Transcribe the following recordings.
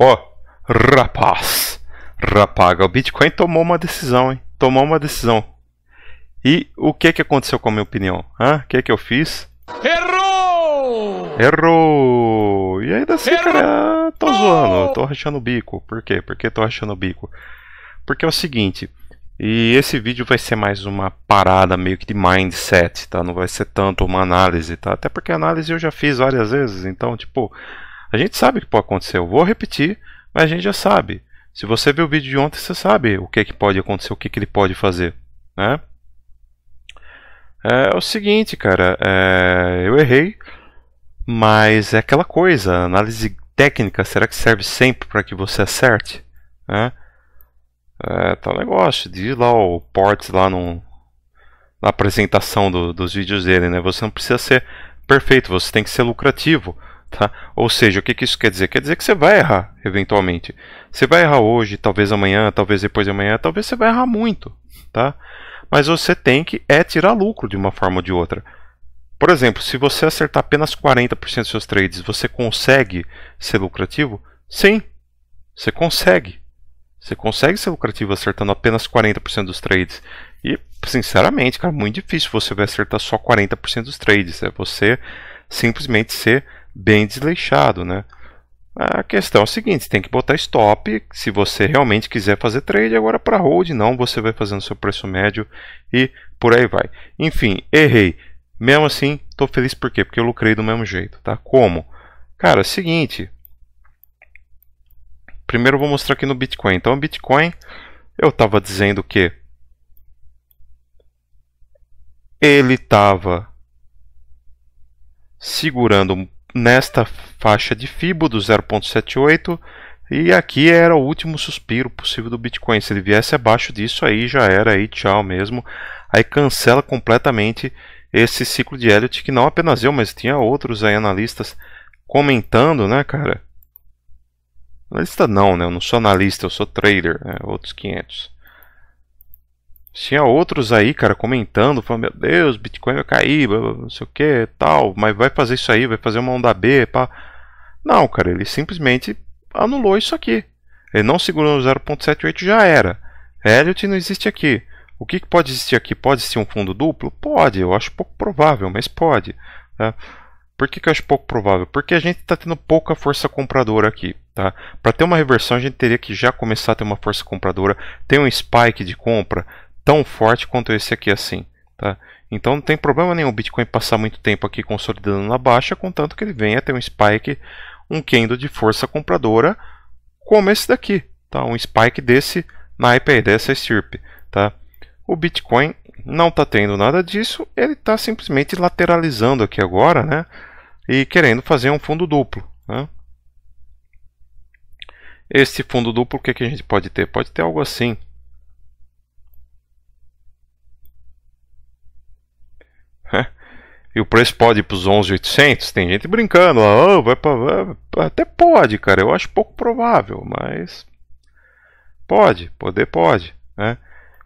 Ó, oh, rapaz, rapaga, o Bitcoin tomou uma decisão, hein? Tomou uma decisão. E o que que aconteceu com a minha opinião? Hã? O que que eu fiz? Errou! Errou! E ainda assim, Errou! cara, tô zoando, tô rachando o bico. Por quê? Por que tô rachando o bico? Porque é o seguinte, e esse vídeo vai ser mais uma parada meio que de mindset, tá? Não vai ser tanto uma análise, tá? Até porque análise eu já fiz várias vezes, então, tipo, a gente sabe o que pode acontecer. Eu vou repetir, mas a gente já sabe. Se você viu o vídeo de ontem, você sabe o que, é que pode acontecer, o que, é que ele pode fazer. Né? É, é o seguinte, cara, é, eu errei, mas é aquela coisa, análise técnica, será que serve sempre para que você acerte? Né? É, tal tá negócio, diz lá o Ports lá no, na apresentação do, dos vídeos dele, né? Você não precisa ser perfeito, você tem que ser lucrativo. Tá? Ou seja, o que, que isso quer dizer? Quer dizer que você vai errar, eventualmente. Você vai errar hoje, talvez amanhã, talvez depois de amanhã, talvez você vai errar muito. Tá? Mas você tem que é tirar lucro de uma forma ou de outra. Por exemplo, se você acertar apenas 40% dos seus trades, você consegue ser lucrativo? Sim, você consegue. Você consegue ser lucrativo acertando apenas 40% dos trades. E, sinceramente, cara, muito difícil você vai acertar só 40% dos trades. É você simplesmente ser bem desleixado, né? A questão é a seguinte, você tem que botar stop se você realmente quiser fazer trade, agora para hold não, você vai fazendo seu preço médio e por aí vai. Enfim, errei. Mesmo assim, estou feliz por quê? Porque eu lucrei do mesmo jeito, tá? Como? Cara, é seguinte. Primeiro vou mostrar aqui no Bitcoin. Então, o Bitcoin, eu estava dizendo que ele estava segurando nesta faixa de FIBO do 0.78 e aqui era o último suspiro possível do Bitcoin. Se ele viesse abaixo disso aí já era aí tchau mesmo. Aí cancela completamente esse ciclo de Elliott que não apenas eu, mas tinha outros aí analistas comentando, né, cara? Analista não, né? Eu não sou analista, eu sou trader, né? outros 500. Tinha outros aí, cara, comentando, falando, meu Deus, Bitcoin vai cair, não sei o que, tal, mas vai fazer isso aí, vai fazer uma onda B, pá. Não, cara, ele simplesmente anulou isso aqui. Ele não segurou no 0.78, já era. Elliot não existe aqui. O que, pode existir aqui? Pode ser um fundo duplo? Pode, eu acho pouco provável, mas pode. Tá? Por que, que eu acho pouco provável? Porque a gente está tendo pouca força compradora aqui. Tá? Para ter uma reversão, a gente teria que já começar a ter uma força compradora, ter um spike de compra, tão forte quanto esse aqui assim. Tá? Então não tem problema nenhum o Bitcoin passar muito tempo aqui consolidando na baixa, contanto que ele venha ter um spike, um candle de força compradora, como esse daqui. Tá? Um spike desse naipe aí, dessa estirpe. Tá? O Bitcoin não está tendo nada disso, ele está simplesmente lateralizando aqui agora né? e querendo fazer um fundo duplo. Né? Esse fundo duplo, o que, que a gente pode ter? Pode ter algo assim. e o preço pode ir para os 11,800, tem gente brincando lá, oh, vai para até pode, cara, eu acho pouco provável, mas pode, poder pode, né?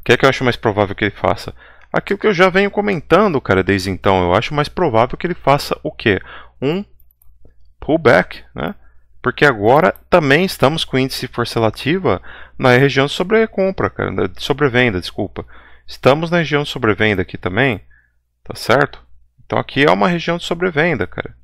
O que é que eu acho mais provável que ele faça? Aquilo que eu já venho comentando, cara, desde então, eu acho mais provável que ele faça o quê? Um pullback, né? Porque agora também estamos com índice de força relativa na região de sobrecompra, cara, de sobrevenda, desculpa. Estamos na região de sobrevenda aqui também, tá certo? Então aqui é uma região de sobrevenda, cara.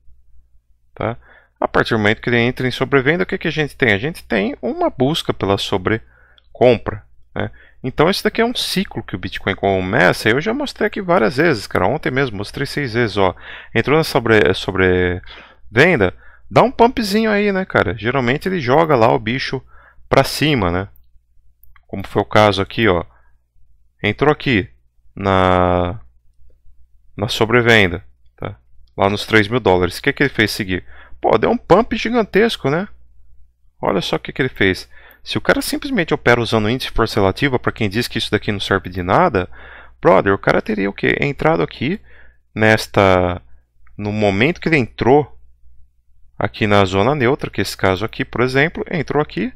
Tá? A partir do momento que ele entra em sobrevenda, o que, que a gente tem? A gente tem uma busca pela sobrecompra. Né? Então esse daqui é um ciclo que o Bitcoin começa. Eu já mostrei aqui várias vezes, cara. Ontem mesmo mostrei seis vezes. Ó. Entrou na sobre, sobrevenda, dá um pumpzinho aí, né, cara? Geralmente ele joga lá o bicho para cima, né? Como foi o caso aqui, ó. Entrou aqui na na sobrevenda lá nos 3 mil dólares. O que, é que ele fez seguir? Pô, deu um pump gigantesco, né? Olha só o que, é que ele fez. Se o cara simplesmente opera usando índice de força relativa, para quem diz que isso daqui não serve de nada, brother, o cara teria o quê? Entrado aqui nesta. No momento que ele entrou aqui na zona neutra, que é esse caso aqui, por exemplo, entrou aqui,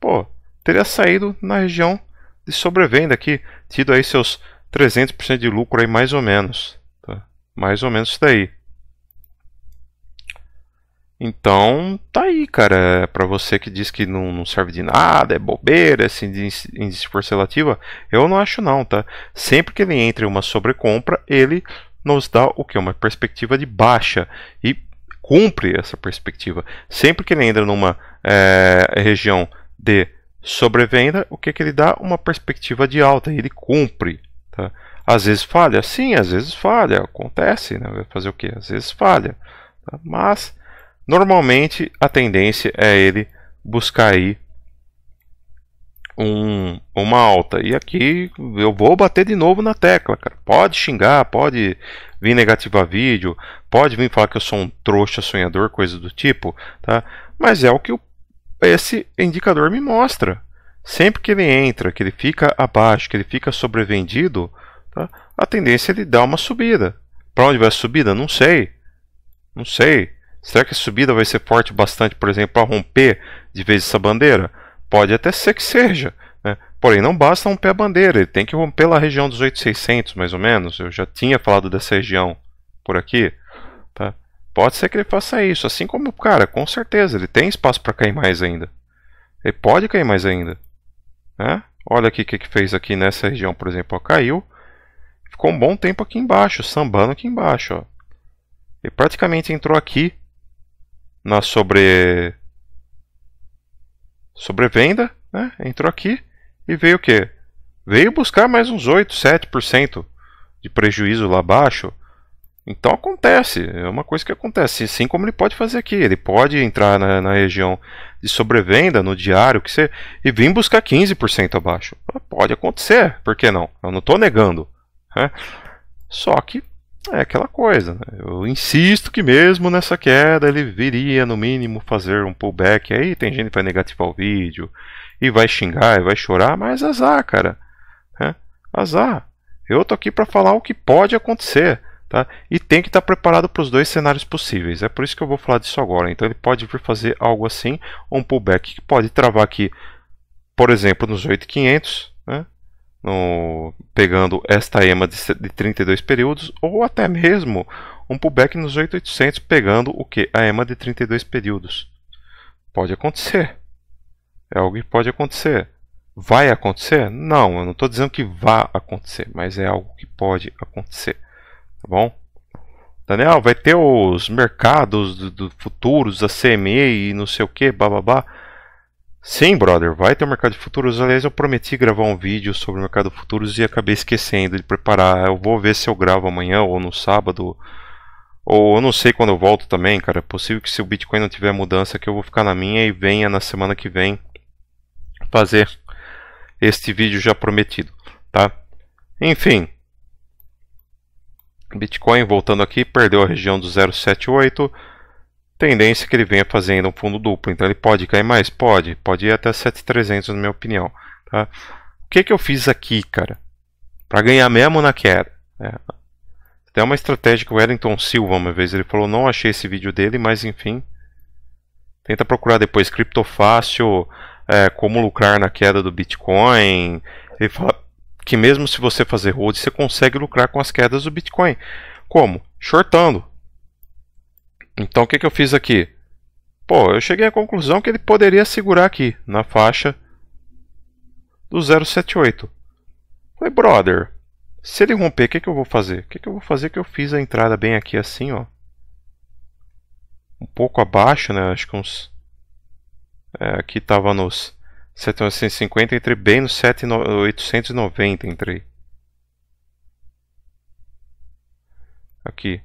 pô, teria saído na região de sobrevenda aqui, tido aí seus 300% de lucro aí mais ou menos. Mais ou menos isso daí. Então, tá aí, cara. É Para você que diz que não, não, serve de nada, é bobeira, assim índice por selativa, eu não acho não, tá? Sempre que ele entra em uma sobrecompra, ele nos dá o que? Uma perspectiva de baixa. E cumpre essa perspectiva. Sempre que ele entra numa é, região de sobrevenda, o que, que ele dá? Uma perspectiva de alta. Ele cumpre, tá? Às vezes falha, sim, às vezes falha, acontece, né? vai fazer o que? Às vezes falha, tá? mas normalmente a tendência é ele buscar aí um, uma alta. E aqui eu vou bater de novo na tecla, cara. Pode xingar, pode vir negativar vídeo, pode vir falar que eu sou um trouxa sonhador, coisa do tipo, tá? Mas é o que o, esse indicador me mostra. Sempre que ele entra, que ele fica abaixo, que ele fica sobrevendido, tá? a tendência é ele dar uma subida. Para onde vai a subida? Não sei. Não sei. Será que a subida vai ser forte bastante, por exemplo, para romper de vez essa bandeira? Pode até ser que seja. Né? Porém, não basta romper a bandeira, ele tem que romper pela região dos 8600, mais ou menos. Eu já tinha falado dessa região por aqui. Tá? Pode ser que ele faça isso, assim como, cara, com certeza, ele tem espaço para cair mais ainda. Ele pode cair mais ainda. Né? Olha aqui o que, que fez aqui nessa região, por exemplo. Ó, caiu, ficou um bom tempo aqui embaixo, sambando aqui embaixo. Ó. Ele praticamente entrou aqui na sobre sobrevenda, né? entrou aqui e veio o que? Veio buscar mais uns 8, 7% de prejuízo lá abaixo. Então acontece, é uma coisa que acontece, assim como ele pode fazer aqui. Ele pode entrar na, na região de sobrevenda, no diário, que você, e vir buscar 15% abaixo. Pode acontecer, por que não? Eu não estou negando. Né? Só que é aquela coisa. Né? Eu insisto que mesmo nessa queda ele viria no mínimo fazer um pullback. Aí tem gente que vai negativar o vídeo e vai xingar e vai chorar, mas azar, cara. Né? Azar. Eu tô aqui para falar o que pode acontecer. Tá? E tem que estar tá preparado para os dois cenários possíveis. É por isso que eu vou falar disso agora. Então ele pode vir fazer algo assim, um pullback que pode travar aqui, por exemplo, nos 8500, no, pegando esta EMA de, de 32 períodos, ou até mesmo um pullback nos 8800 pegando o que? A EMA de 32 períodos. Pode acontecer. É algo que pode acontecer. Vai acontecer? Não, eu não estou dizendo que vá acontecer, mas é algo que pode acontecer. Tá bom? Daniel, vai ter os mercados do, do futuros, a CME e não sei o que, Blá, blá, blá. Sim, brother, vai ter o mercado de futuros. Aliás, eu prometi gravar um vídeo sobre o mercado de futuros e acabei esquecendo de preparar. Eu vou ver se eu gravo amanhã ou no sábado. Ou eu não sei quando eu volto também, cara. É possível que se o Bitcoin não tiver mudança, que eu vou ficar na minha e venha na semana que vem fazer este vídeo já prometido, tá? Enfim, Bitcoin voltando aqui, perdeu a região do 078 tendência que ele venha fazendo um fundo duplo. Então ele pode cair mais? Pode. Pode ir até 7.300 na minha opinião. Tá? O que, que eu fiz aqui, cara? Para ganhar mesmo na queda. É né? Até uma estratégia que o Wellington Silva uma vez ele falou, não achei esse vídeo dele, mas enfim. Tenta procurar depois criptofácil, é, como lucrar na queda do Bitcoin. Ele fala que mesmo se você fazer hold, você consegue lucrar com as quedas do Bitcoin. Como? Shortando. Então o que, que eu fiz aqui? Pô, eu cheguei à conclusão que ele poderia segurar aqui, na faixa do 078. Falei, brother, se ele romper, o que, que eu vou fazer? O que, que eu vou fazer que eu fiz a entrada bem aqui assim, ó. Um pouco abaixo, né? Acho que uns... É, aqui estava nos 750, entrei bem nos 7890, entrei. Aqui.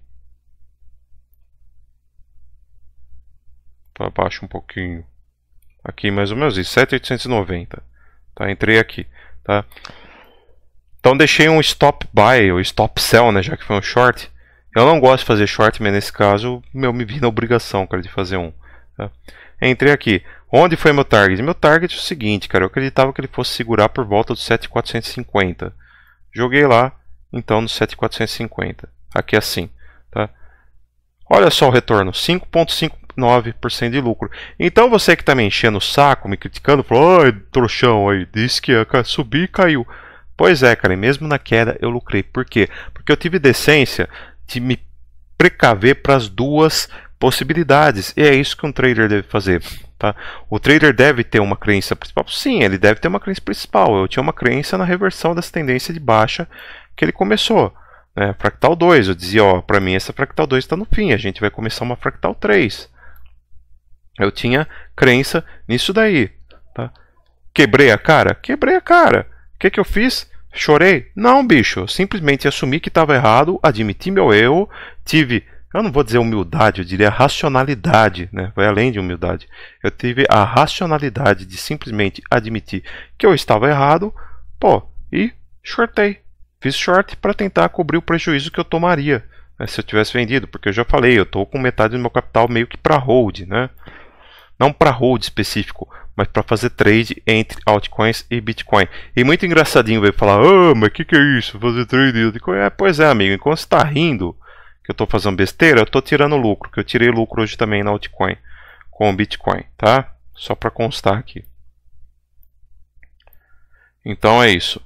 para então, baixo um pouquinho. Aqui mais ou menos, e 7,890. Tá, entrei aqui, tá? Então deixei um stop buy ou stop sell, né, já que foi um short. Eu não gosto de fazer short, mas nesse caso eu me vi na obrigação, cara, de fazer um. Tá? Entrei aqui. Onde foi meu target? Meu target é o seguinte, cara. Eu acreditava que ele fosse segurar por volta dos 7,450. Joguei lá, então, nos 7,450. Aqui é assim, tá? Olha só o retorno, 5,5% 9% de lucro. Então você que está me enchendo o saco, me criticando, falou, ai, trouxão aí, disse que ia subir e caiu. Pois é, cara, e mesmo na queda eu lucrei. Por quê? Porque eu tive decência de me precaver para as duas possibilidades. E é isso que um trader deve fazer. Tá? O trader deve ter uma crença principal? Sim, ele deve ter uma crença principal. Eu tinha uma crença na reversão dessa tendência de baixa que ele começou. Né? Fractal 2, eu dizia, ó, para mim essa fractal 2 está no fim, a gente vai começar uma fractal 3. Eu tinha crença nisso daí. Tá? Quebrei a cara? Quebrei a cara. O que, que eu fiz? Chorei? Não, bicho. Eu simplesmente assumi que estava errado, admiti meu erro, tive eu não vou dizer humildade, eu diria racionalidade, né? vai além de humildade. Eu tive a racionalidade de simplesmente admitir que eu estava errado, pô, e shortei. Fiz short para tentar cobrir o prejuízo que eu tomaria né? se eu tivesse vendido, porque eu já falei, eu estou com metade do meu capital meio que para hold, né? não para hold específico, mas para fazer trade entre altcoins e Bitcoin. E muito engraçadinho ver falar: "Ah, oh, mas que que é isso? Fazer trade em altcoin? É, pois é, amigo, enquanto está rindo que eu estou fazendo besteira, eu estou tirando lucro, que eu tirei lucro hoje também na altcoin com o Bitcoin, tá? Só para constar aqui. Então é isso.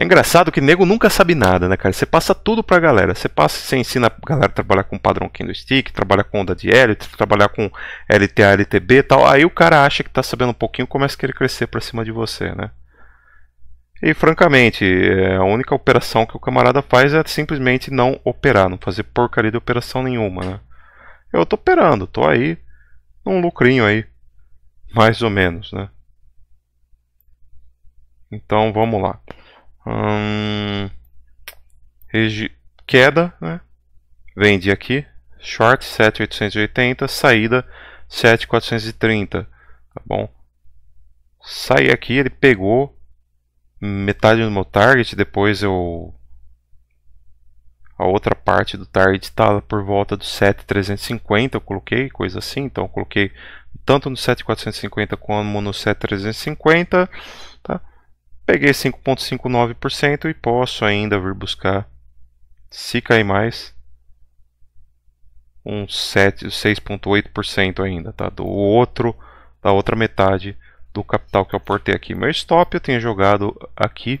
É engraçado que nego nunca sabe nada, né, cara? Você passa tudo pra galera. Você passa, você ensina a galera a trabalhar com padrão Kendo Stick, trabalhar com onda de elite, trabalhar com LTA, LTB e tal. Aí o cara acha que tá sabendo um pouquinho, começa a querer crescer pra cima de você, né? E francamente, é, a única operação que o camarada faz é simplesmente não operar, não fazer porcaria de operação nenhuma, né? Eu tô operando, tô aí num lucrinho aí, mais ou menos, né? Então vamos lá. Hum, queda, né? Vende aqui. Short 7880, saída 7430, tá bom? Saí aqui, ele pegou metade do meu target, depois eu a outra parte do target estava tá por volta do 7350, eu coloquei coisa assim, então eu coloquei tanto no 7450 como no 7350, tá? Peguei 5,59% e posso ainda vir buscar, se cair mais, uns 6,8% ainda, tá? Do outro, da outra metade do capital que eu portei aqui. Meu stop eu tenho jogado aqui,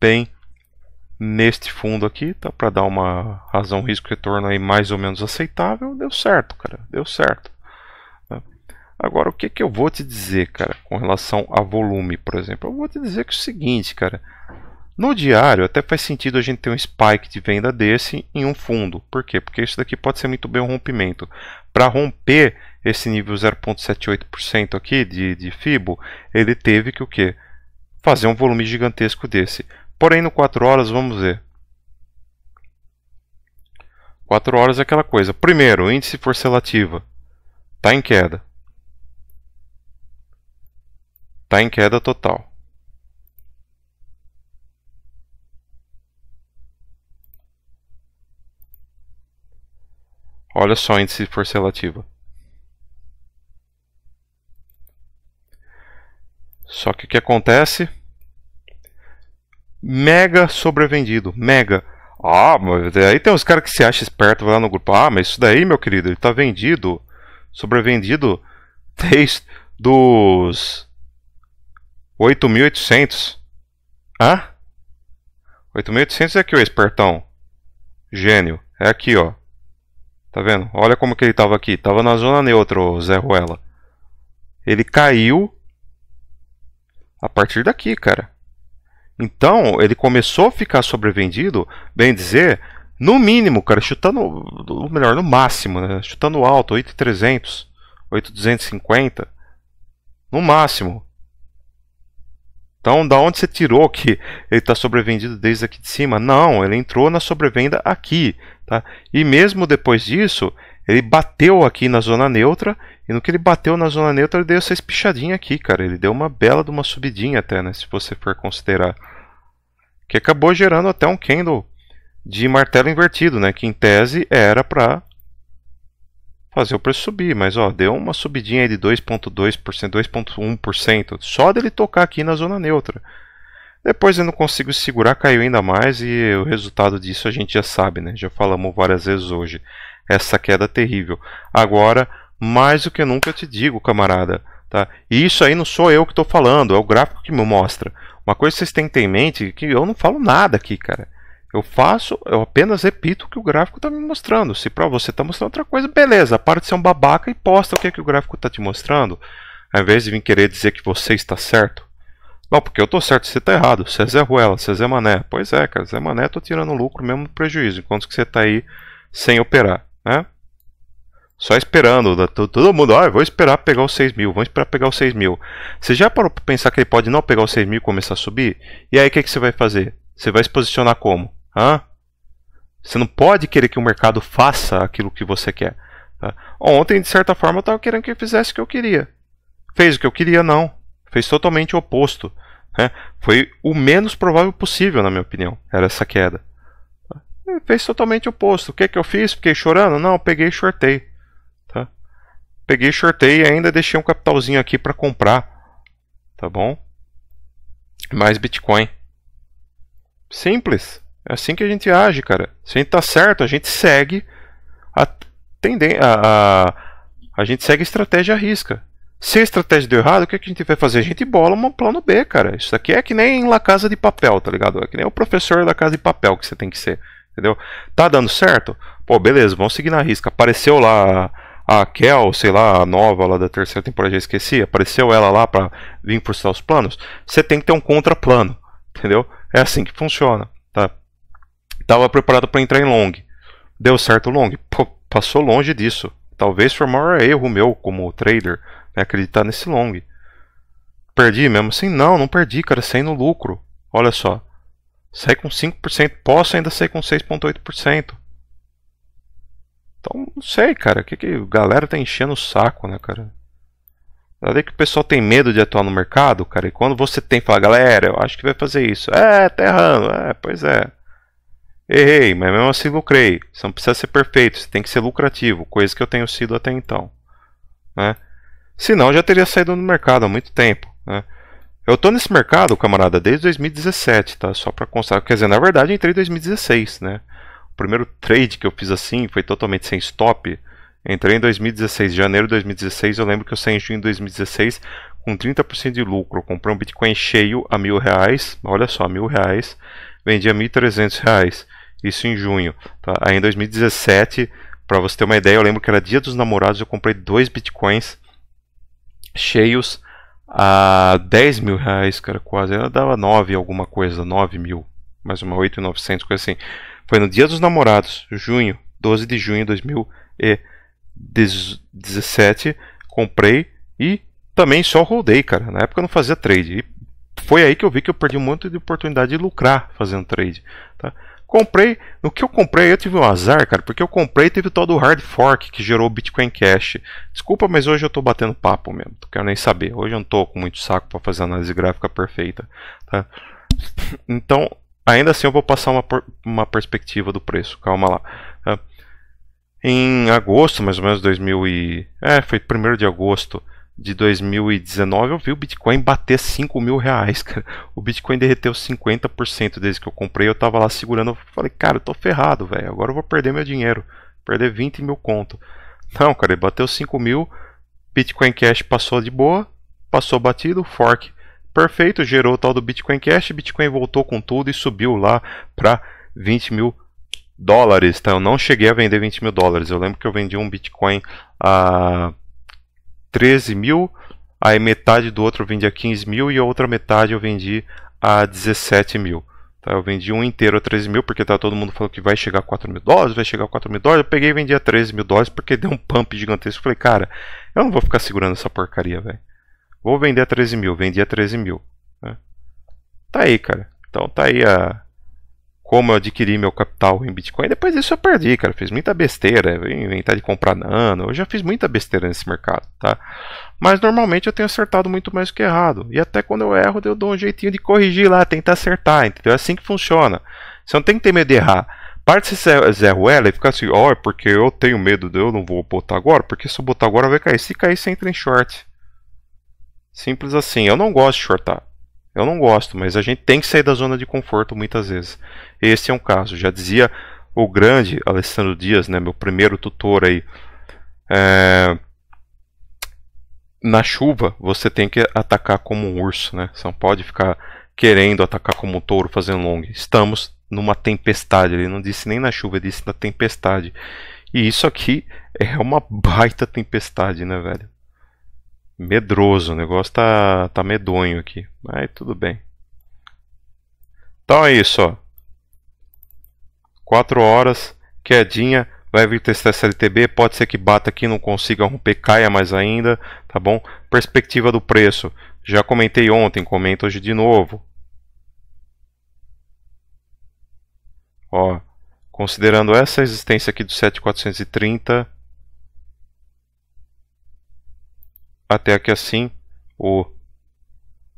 bem neste fundo aqui, tá? Para dar uma razão risco-retorno aí mais ou menos aceitável, deu certo, cara, deu certo. Agora, o que, que eu vou te dizer, cara, com relação a volume, por exemplo? Eu vou te dizer que é o seguinte, cara. No diário, até faz sentido a gente ter um spike de venda desse em um fundo. Por quê? Porque isso daqui pode ser muito bem um rompimento. Para romper esse nível 0,78% aqui de, de FIBO, ele teve que o quê? Fazer um volume gigantesco desse. Porém, no 4 horas, vamos ver. 4 horas é aquela coisa. Primeiro, índice força relativa está em queda está em queda total. Olha só o índice força relativa. Só que o que acontece? Mega sobrevendido, mega. Ah, mas aí tem uns caras que se acham esperto, vai lá no grupo. Ah, mas isso daí, meu querido, ele está vendido, sobrevendido desde dos 8.800? Hã? 8.800 é aqui, ô espertão. Gênio. É aqui, ó. Tá vendo? Olha como que ele tava aqui. Tava na zona neutra, o Zé Ruela. Ele caiu a partir daqui, cara. Então, ele começou a ficar sobrevendido, bem dizer, no mínimo, cara, chutando, o melhor, no máximo, né? Chutando alto, 8.300, 8.250, no máximo. Então, da onde você tirou que ele está sobrevendido desde aqui de cima? Não, ele entrou na sobrevenda aqui. Tá? E mesmo depois disso, ele bateu aqui na zona neutra. E no que ele bateu na zona neutra, ele deu essa espichadinha aqui, cara. Ele deu uma bela de uma subidinha até, né? Se você for considerar. Que acabou gerando até um candle de martelo invertido, né? Que em tese era para fazer o preço subir, mas ó, deu uma subidinha aí de 2.2%, 2.1%, só dele tocar aqui na zona neutra. Depois eu não consigo segurar, caiu ainda mais e o resultado disso a gente já sabe, né? Já falamos várias vezes hoje. Essa queda terrível. Agora, mais do que nunca eu te digo, camarada, tá? E isso aí não sou eu que estou falando, é o gráfico que me mostra. Uma coisa que vocês têm que ter em mente é que eu não falo nada aqui, cara. Eu faço, eu apenas repito o que o gráfico está me mostrando. Se para você está mostrando outra coisa, beleza. Para de ser um babaca e posta o que, é que o gráfico está te mostrando. Ao invés de vir querer dizer que você está certo. Não, porque eu estou certo, você está errado. Você é Zé Ruela, você é Zé Mané. Pois é, cara, Zé Mané estou tirando lucro mesmo prejuízo, enquanto que você está aí sem operar, né? Só esperando, todo mundo, ah, vou esperar pegar os 6 mil, vou esperar pegar os 6 mil. Você já parou para pensar que ele pode não pegar os 6 mil e começar a subir? E aí o que, é que você vai fazer? Você vai se posicionar como? Hã? Você não pode querer que o mercado faça aquilo que você quer. Tá? Ontem, de certa forma, eu estava querendo que ele fizesse o que eu queria. Fez o que eu queria, não. Fez totalmente o oposto. Né? Foi o menos provável possível, na minha opinião. Era essa queda. fez totalmente o oposto. O que, é que eu fiz? Fiquei chorando? Não, peguei e shortei. Tá? Peguei e shortei e ainda deixei um capitalzinho aqui para comprar. Tá bom? Mais Bitcoin. Simples. É assim que a gente age, cara. Se a gente tá certo, a gente segue a tendência. A, a, gente segue a estratégia à risca. Se a estratégia deu errado, o que é a gente vai fazer? A gente bola um plano B, cara. Isso aqui é que nem La Casa de Papel, tá ligado? É que nem o professor da Casa de Papel que você tem que ser, entendeu? Tá dando certo? Pô, beleza, vamos seguir na risca. Apareceu lá a Kel, sei lá, a nova lá da terceira temporada, já esqueci. Apareceu ela lá pra vir forçar os planos. Você tem que ter um contraplano, entendeu? É assim que funciona estava preparado para entrar em long. Deu certo o long? Pô, passou longe disso. Talvez foi o maior erro meu como trader, né, acreditar nesse long. Perdi mesmo assim? Não, não perdi, cara, saí no lucro. Olha só. Sai com 5%, posso ainda sair com 6.8%. Então, não sei, cara, o que que a galera tá enchendo o saco, né, cara? sabe que o pessoal tem medo de atuar no mercado, cara, e quando você tem, fala, galera, eu acho que vai fazer isso. É, tá errando. É, pois é. Errei, mas mesmo assim lucrei. Você não precisa ser perfeito, você tem que ser lucrativo, coisa que eu tenho sido até então. Né? Senão já teria saído do mercado há muito tempo. Né? Eu estou nesse mercado, camarada, desde 2017, tá? Só para constar. Quer dizer, na verdade entrei em 2016, né? O primeiro trade que eu fiz assim foi totalmente sem stop. Entrei em 2016, janeiro de 2016. Eu lembro que eu saí em junho de 2016 com 30% de lucro. Eu comprei um Bitcoin cheio a mil reais. Olha só, mil reais. Vendi a mil trezentos reais. Isso em junho. Tá? Aí em 2017, para você ter uma ideia, eu lembro que era dia dos namorados, eu comprei dois bitcoins cheios a 10 mil reais, cara, quase. Ela dava 9 alguma coisa, 9 mil, mais uma 8,900, coisa assim. Foi no dia dos namorados, junho, 12 de junho de 2017, comprei e também só rodei, cara. Na época eu não fazia trade. E foi aí que eu vi que eu perdi um monte de oportunidade de lucrar fazendo trade, tá? Comprei, no que eu comprei, eu tive um azar, cara, porque eu comprei e teve o tal do hard fork que gerou o Bitcoin Cash. Desculpa, mas hoje eu tô batendo papo mesmo, não quero nem saber. Hoje eu não tô com muito saco para fazer análise gráfica perfeita, tá? Então, ainda assim eu vou passar uma, uma perspectiva do preço, calma lá. Tá? Em agosto, mais ou menos 2000 e... é, foi 1 de agosto, de 2019, eu vi o Bitcoin bater 5 mil reais, cara. O Bitcoin derreteu 50% desde que eu comprei. Eu tava lá segurando, eu falei, cara, eu tô ferrado, velho. Agora eu vou perder meu dinheiro. Perder 20 mil conto. Não, cara, ele bateu 5 mil. Bitcoin Cash passou de boa. Passou batido, fork perfeito, gerou o tal do Bitcoin Cash. Bitcoin voltou com tudo e subiu lá para 20 mil dólares. Tá? Eu não cheguei a vender 20 mil dólares. Eu lembro que eu vendi um Bitcoin a. Uh 13 mil, aí metade do outro eu vendi a 15 mil e a outra metade eu vendi a 17 mil. Tá, eu vendi um inteiro a 13 mil, porque tá todo mundo falando que vai chegar a 4 mil dólares, vai chegar a 4 mil dólares. Eu peguei e vendi a 13 mil dólares porque deu um pump gigantesco. Falei, cara, eu não vou ficar segurando essa porcaria, velho. Vou vender a 13 mil, vendi a 13 mil. Né? Tá aí, cara. Então tá aí a, como eu adquiri meu capital em Bitcoin. Depois disso eu perdi, cara. Fiz muita besteira. inventar de comprar nano. Eu já fiz muita besteira nesse mercado, tá? Mas normalmente eu tenho acertado muito mais que errado. E até quando eu erro, eu dou um jeitinho de corrigir lá, tentar acertar, entendeu? É assim que funciona. Você não tem que ter medo de errar. Parte se é Zé Ruela e fica assim, ó, oh, é porque eu tenho medo, de eu não vou botar agora, porque se eu botar agora vai cair. Se cair, você entra em short. Simples assim. Eu não gosto de shortar. Eu não gosto, mas a gente tem que sair da zona de conforto muitas vezes. Esse é um caso. Já dizia o grande Alessandro Dias, né, meu primeiro tutor aí. É... Na chuva, você tem que atacar como um urso, né? Você não pode ficar querendo atacar como um touro fazendo long. Estamos numa tempestade. Ele não disse nem na chuva, ele disse na tempestade. E isso aqui é uma baita tempestade, né, velho? medroso, o negócio tá, tá medonho aqui. Mas tudo bem. Então é isso, ó. 4 horas, quedinha, vai vir testar essa LTB, pode ser que bata aqui, não consiga romper, caia mais ainda, tá bom? Perspectiva do preço, já comentei ontem, comento hoje de novo. Ó, considerando essa existência aqui do 7430, até aqui assim o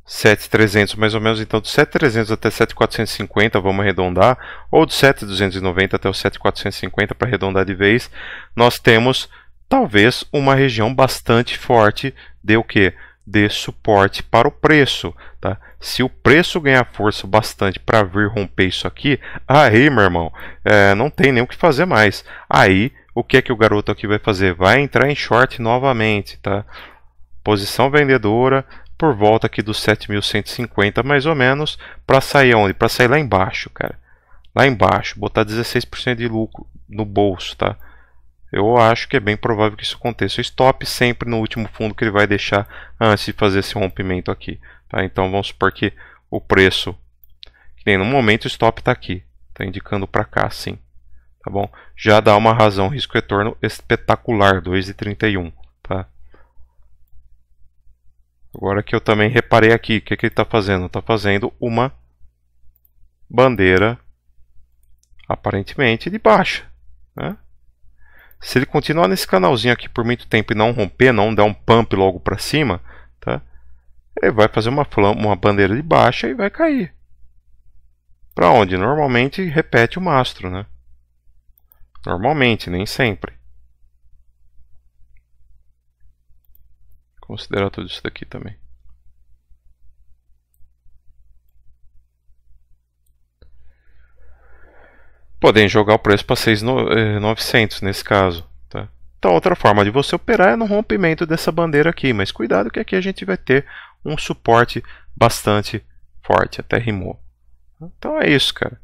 7300 mais ou menos, então de 7300 até 7450, vamos arredondar, ou de 7290 até o 7450 para arredondar de vez, nós temos talvez uma região bastante forte de o que? De suporte para o preço, tá? Se o preço ganhar força bastante para vir romper isso aqui, aí, meu irmão, é, não tem nem o que fazer mais. Aí, o que é que o garoto aqui vai fazer? Vai entrar em short novamente, tá? posição vendedora por volta aqui dos 7.150 mais ou menos, para sair onde? Para sair lá embaixo, cara. Lá embaixo, botar 16% de lucro no bolso, tá? Eu acho que é bem provável que isso aconteça. O stop sempre no último fundo que ele vai deixar antes de fazer esse rompimento aqui, tá? Então vamos supor que o preço, que nem no momento o stop está aqui, está indicando para cá, sim. Tá bom? Já dá uma razão risco-retorno espetacular, 2,31, tá? Agora que eu também reparei aqui, o que, que ele está fazendo? Está fazendo uma bandeira aparentemente de baixa. Né? Se ele continuar nesse canalzinho aqui por muito tempo e não romper, não dar um pump logo para cima, tá? ele vai fazer uma, uma bandeira de baixa e vai cair. Para onde? Normalmente repete o mastro. Né? Normalmente, nem sempre. considerar tudo isso daqui também. Podem jogar o preço para 6,900 eh, nesse caso. Tá? Então, outra forma de você operar é no rompimento dessa bandeira aqui, mas cuidado que aqui a gente vai ter um suporte bastante forte, até rimou. Então é isso, cara.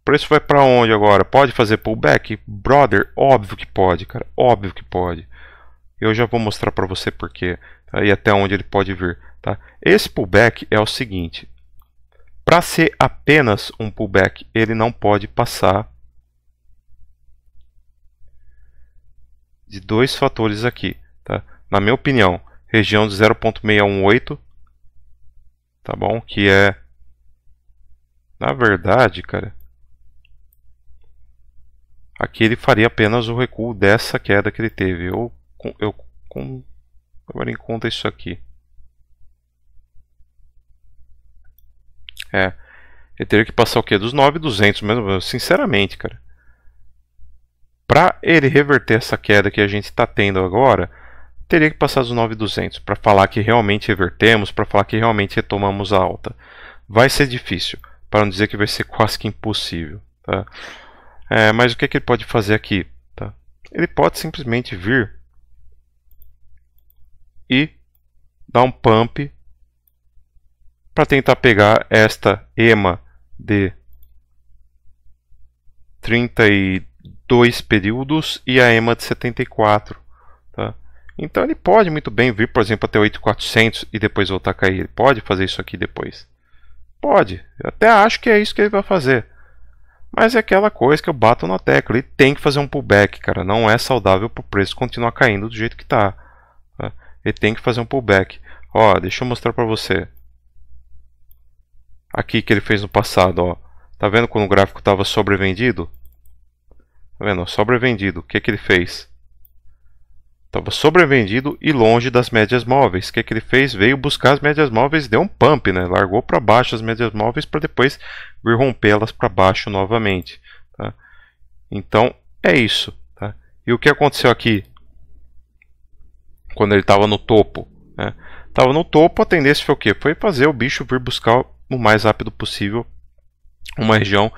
O preço vai para onde agora? Pode fazer pullback? Brother, óbvio que pode, cara. Óbvio que pode. Eu já vou mostrar para você porque tá? e até onde ele pode vir. Tá? Esse pullback é o seguinte: para ser apenas um pullback, ele não pode passar de dois fatores aqui. Tá? Na minha opinião, região de 0.618, tá bom? Que é, na verdade, cara, aqui ele faria apenas o recuo dessa queda que ele teve. ou eu com, levar em conta isso aqui. É, eu teria que passar o quê? Dos 9,200 mesmo, sinceramente, cara. Para ele reverter essa queda que a gente está tendo agora, teria que passar dos 9,200 para falar que realmente revertemos, para falar que realmente retomamos a alta. Vai ser difícil, para não dizer que vai ser quase que impossível. Tá? É, mas o que, é que ele pode fazer aqui? Tá? Ele pode simplesmente vir e dá um pump para tentar pegar esta EMA de 32 períodos e a EMA de 74. Tá? Então ele pode muito bem vir, por exemplo, até 8400 e depois voltar a cair. Ele pode fazer isso aqui depois. Pode. Eu até acho que é isso que ele vai fazer. Mas é aquela coisa que eu bato na tecla. Ele tem que fazer um pullback, cara. Não é saudável para o preço continuar caindo do jeito que está ele tem que fazer um pullback. Ó, deixa eu mostrar para você. Aqui que ele fez no passado, ó. Tá vendo quando o gráfico estava sobrevendido? Tá vendo? Sobrevendido. O que, que ele fez? Estava sobrevendido e longe das médias móveis. O que, que ele fez? Veio buscar as médias móveis deu um pump, né? Largou para baixo as médias móveis para depois vir rompê-las para baixo novamente. Tá? Então, é isso. Tá? E o que aconteceu aqui? quando ele estava no topo. Né? no topo, a tendência foi o quê? Foi fazer o bicho vir buscar o mais rápido possível uma região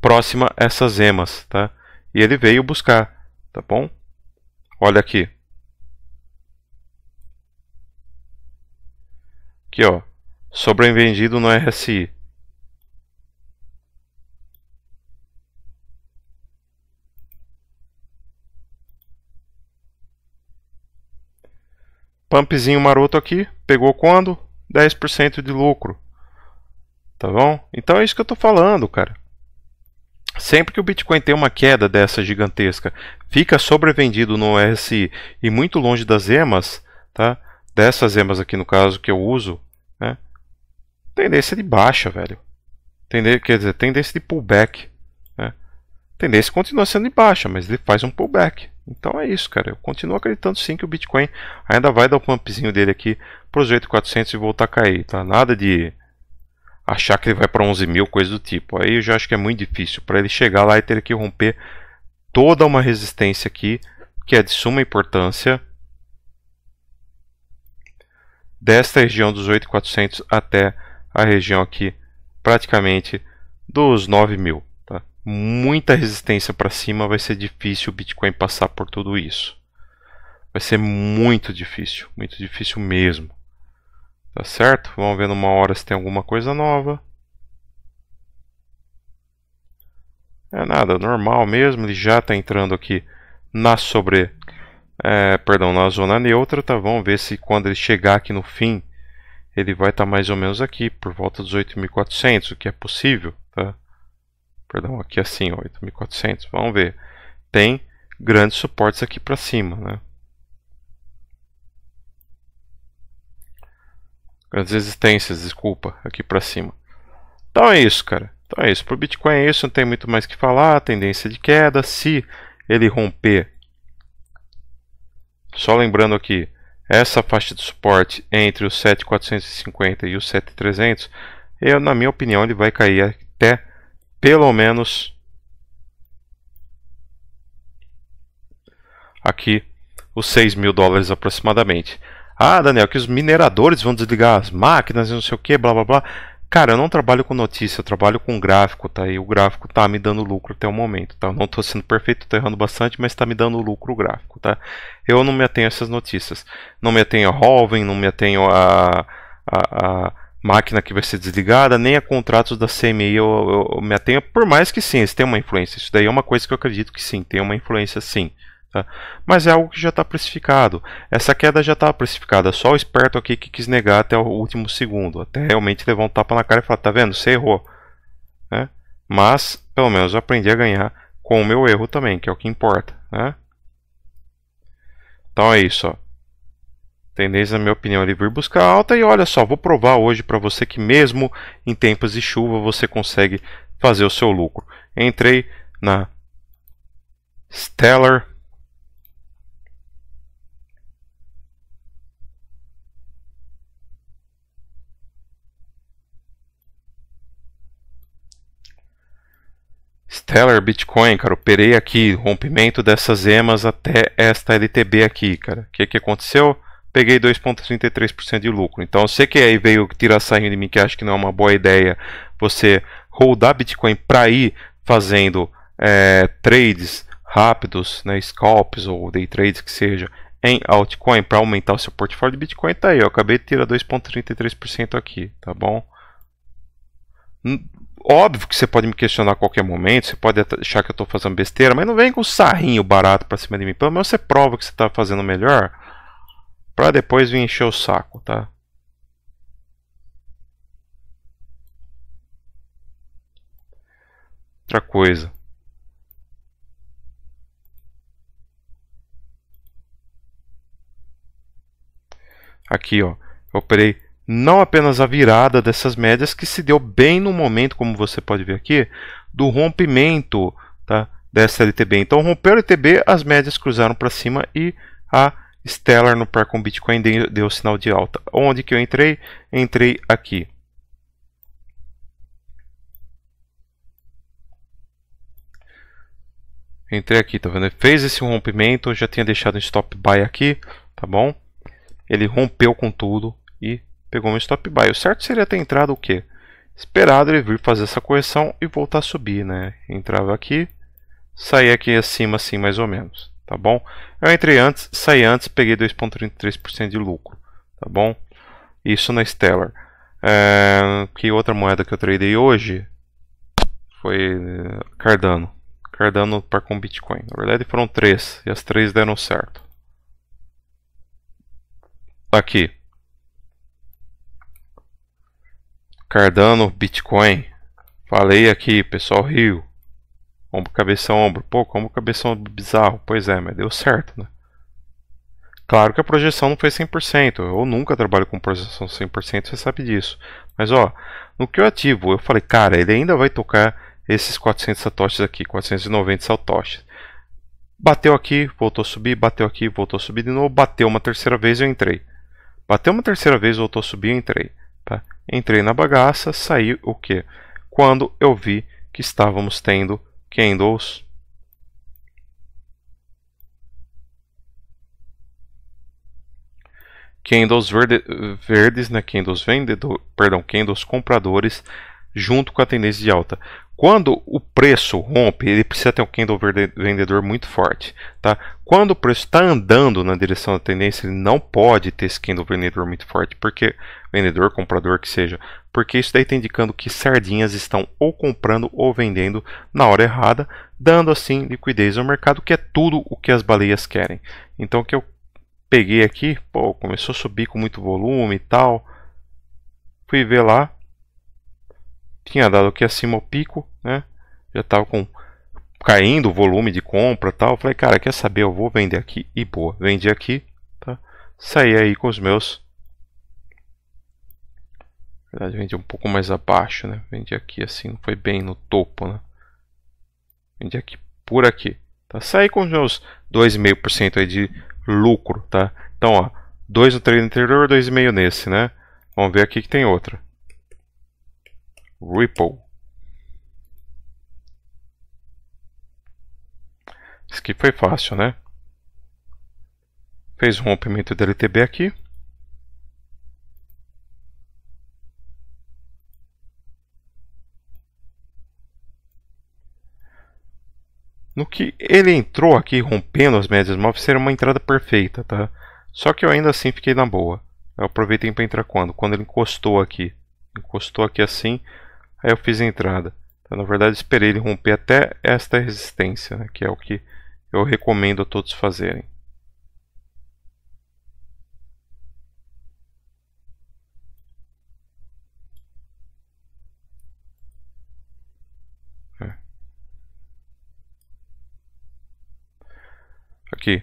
próxima a essas emas, tá? E ele veio buscar, tá bom? Olha aqui. Aqui, ó. Sobrevendido no RSI. pumpzinho maroto aqui, pegou quando? 10% de lucro. Tá bom? Então é isso que eu tô falando, cara. Sempre que o Bitcoin tem uma queda dessa gigantesca, fica sobrevendido no RSI e muito longe das EMAs, tá? Dessas EMAs aqui no caso que eu uso, né? Tendência de baixa, velho. Tendência, quer dizer, tendência de pullback. Né? Tendência continua sendo de baixa, mas ele faz um pullback. Então é isso, cara. Eu continuo acreditando sim que o Bitcoin ainda vai dar o um pumpzinho dele aqui para os 8.400 e voltar a cair, tá? Nada de achar que ele vai para 11 mil, coisa do tipo. Aí eu já acho que é muito difícil para ele chegar lá e ter que romper toda uma resistência aqui que é de suma importância desta região dos 8.400 até a região aqui praticamente dos 9 mil muita resistência para cima, vai ser difícil o Bitcoin passar por tudo isso. Vai ser muito difícil, muito difícil mesmo. Tá certo? Vamos ver numa hora se tem alguma coisa nova. É nada, normal mesmo, ele já está entrando aqui na sobre... É, perdão, na zona neutra, tá? Vamos ver se quando ele chegar aqui no fim, ele vai estar tá mais ou menos aqui, por volta dos 8.400, o que é possível perdão, aqui assim, 8400, vamos ver. Tem grandes suportes aqui para cima, né? Grandes resistências, desculpa, aqui para cima. Então é isso, cara. Então é isso. Para o Bitcoin é isso, não tem muito mais que falar. Tendência de queda. Se ele romper, só lembrando aqui, essa faixa de suporte entre os 7.450 e os 7.300, eu, na minha opinião, ele vai cair até pelo menos aqui os 6 mil dólares aproximadamente. Ah, Daniel, que os mineradores vão desligar as máquinas e não sei o que, blá blá blá. Cara, eu não trabalho com notícia, eu trabalho com gráfico, tá? E o gráfico tá me dando lucro até o momento, tá? Eu não tô sendo perfeito, tô errando bastante, mas tá me dando lucro o gráfico, tá? Eu não me atenho a essas notícias. Não me atenho a Hoven, não me atenho a, a máquina que vai ser desligada, nem a contratos da CMI eu, eu, eu me atenho, por mais que sim, eles tenham uma influência. Isso daí é uma coisa que eu acredito que sim, tem uma influência sim. Tá? Mas é algo que já está precificado. Essa queda já está precificada. Só o esperto aqui que quis negar até o último segundo. Até realmente levar um tapa na cara e falar: tá vendo? Você errou. Né? Mas, pelo menos, eu aprendi a ganhar com o meu erro também, que é o que importa. Né? Então é isso. Ó. Tendência, na minha opinião, ele vir buscar alta e olha só, vou provar hoje para você que mesmo em tempos de chuva você consegue fazer o seu lucro. Entrei na Stellar Stellar Bitcoin, cara, operei aqui rompimento dessas emas até esta LTB aqui, cara. O que, que aconteceu? peguei 2,33% de lucro. Então, você que aí veio tirar sarrinho de mim, que acha que não é uma boa ideia você holdar Bitcoin para ir fazendo é, trades rápidos, né, scalps ou day trades que seja, em altcoin para aumentar o seu portfólio de Bitcoin, tá aí. Eu acabei de tirar 2,33% aqui, tá bom? Óbvio que você pode me questionar a qualquer momento, você pode achar que eu estou fazendo besteira, mas não vem com sarrinho barato para cima de mim. Pelo menos você prova que você está fazendo melhor Pra depois vir encher o saco, tá? Outra coisa. Aqui, ó. Eu operei não apenas a virada dessas médias que se deu bem no momento, como você pode ver aqui, do rompimento tá, dessa LTB. Então, rompeu a LTB, as médias cruzaram para cima e a Stellar no par com Bitcoin deu sinal de alta. Onde que eu entrei? Entrei aqui. Entrei aqui, tá vendo? Fez esse rompimento, já tinha deixado um stop buy aqui, tá bom? Ele rompeu com tudo e pegou um stop buy. O certo seria ter entrado o quê? Esperado ele vir fazer essa correção e voltar a subir, né? Entrava aqui, saía aqui acima assim mais ou menos tá bom? Eu entrei antes, saí antes, peguei 2.33% de lucro, tá bom? Isso na Stellar. É, que outra moeda que eu tradei hoje foi eh, Cardano. Cardano para com Bitcoin. Na verdade foram três e as três deram certo. Tá aqui. Cardano, Bitcoin. Falei aqui, pessoal Rio. Ombro, cabeça, ombro. Pô, como cabeça, ombro bizarro. Pois é, mas deu certo, né? Claro que a projeção não foi 100%. Eu nunca trabalho com projeção 100%, você sabe disso. Mas, ó, no que eu ativo, eu falei, cara, ele ainda vai tocar esses 400 satoshis aqui, 490 satoshis. Bateu aqui, voltou a subir, bateu aqui, voltou a subir de novo, bateu uma terceira vez eu entrei. Bateu uma terceira vez, voltou a subir, eu entrei. Tá? Entrei na bagaça, saiu o que? Quando eu vi que estávamos tendo Windows é candles é verde, verdes, né, candles é vendedor, perdão, candles compradores, junto com a tendência de alta. Quando o preço rompe, ele precisa ter um candle verde, vendedor muito forte, tá? Quando o preço está andando na direção da tendência, ele não pode ter esse candle vendedor muito forte, porque vendedor, comprador que seja, porque isso daí está indicando que sardinhas estão ou comprando ou vendendo na hora errada, dando assim liquidez ao mercado, que é tudo o que as baleias querem. Então o que eu peguei aqui, pô, começou a subir com muito volume e tal. Fui ver lá, tinha dado aqui acima o pico, né? Já estava com caindo o volume de compra tal. Falei, cara, quer saber? Eu vou vender aqui e boa. Vendi aqui, tá? Saí aí com os meus na verdade, vende um pouco mais abaixo, né? Vende aqui assim, foi bem no topo, né? Vende aqui por aqui, tá? Sai com meus 2,5% aí de lucro, tá? Então, ó, 2 no treino anterior, 2,5 nesse, né? Vamos ver aqui que tem outra. Ripple. Isso aqui foi fácil, né? Fez um rompimento da LTB aqui. No que ele entrou aqui rompendo as médias móveis, seria uma entrada perfeita, tá? Só que eu ainda assim fiquei na boa. Eu aproveitei para entrar quando? Quando ele encostou aqui. Encostou aqui assim, aí eu fiz a entrada. Então, na verdade, esperei ele romper até esta resistência, né? que é o que eu recomendo a todos fazerem. aqui.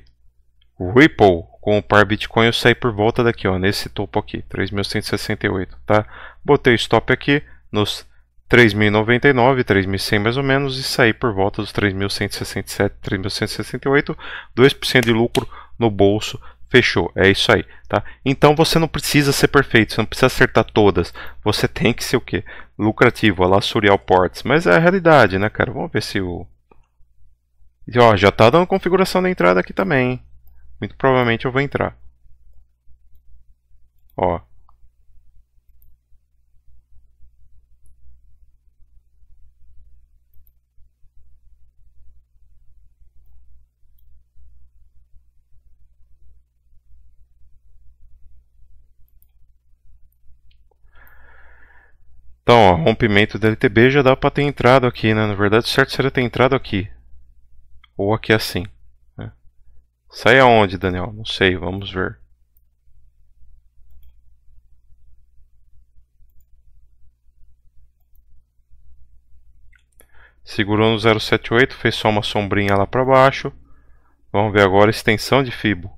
Ripple, com o par Bitcoin, eu saí por volta daqui, ó, nesse topo aqui, 3.168, tá? Botei stop aqui nos 3.099, 3.100 mais ou menos, e saí por volta dos 3.167, 3.168, 2% de lucro no bolso, fechou, é isso aí, tá? Então você não precisa ser perfeito, você não precisa acertar todas, você tem que ser o quê? Lucrativo, a Surreal Ports, mas é a realidade, né, cara? Vamos ver se o e, ó, já está dando configuração da entrada aqui também. Muito provavelmente eu vou entrar. Ó. Então, ó, rompimento da LTB já dá para ter entrado aqui, né? Na verdade, o certo seria ter entrado aqui ou aqui é assim. Né? Sai aonde, Daniel? Não sei, vamos ver. Segurou no 078, fez só uma sombrinha lá para baixo. Vamos ver agora a extensão de fibo.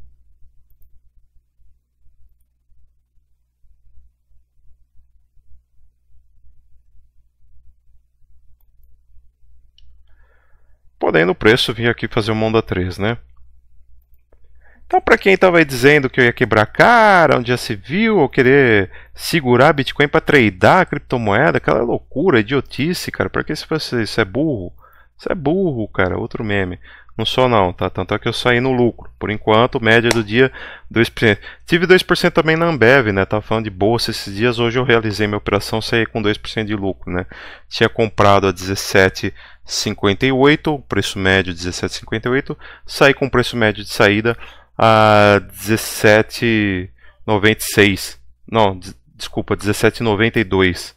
podendo o preço vir aqui fazer o Monda 3, né? Então, para quem estava dizendo que eu ia quebrar cara, onde já se viu, ou querer segurar Bitcoin para tradear criptomoeda, aquela loucura, idiotice, cara, para que se você isso é burro? Você é burro, cara. Outro meme. Não sou não, tá? Tanto é que eu saí no lucro. Por enquanto, média do dia 2%. Tive 2% também na Ambev, né? Tava falando de bolsa esses dias. Hoje eu realizei minha operação, saí com 2% de lucro, né? Tinha comprado a 17,58, preço médio 17,58. Saí com preço médio de saída a 17,96. Não, desculpa, 17,92.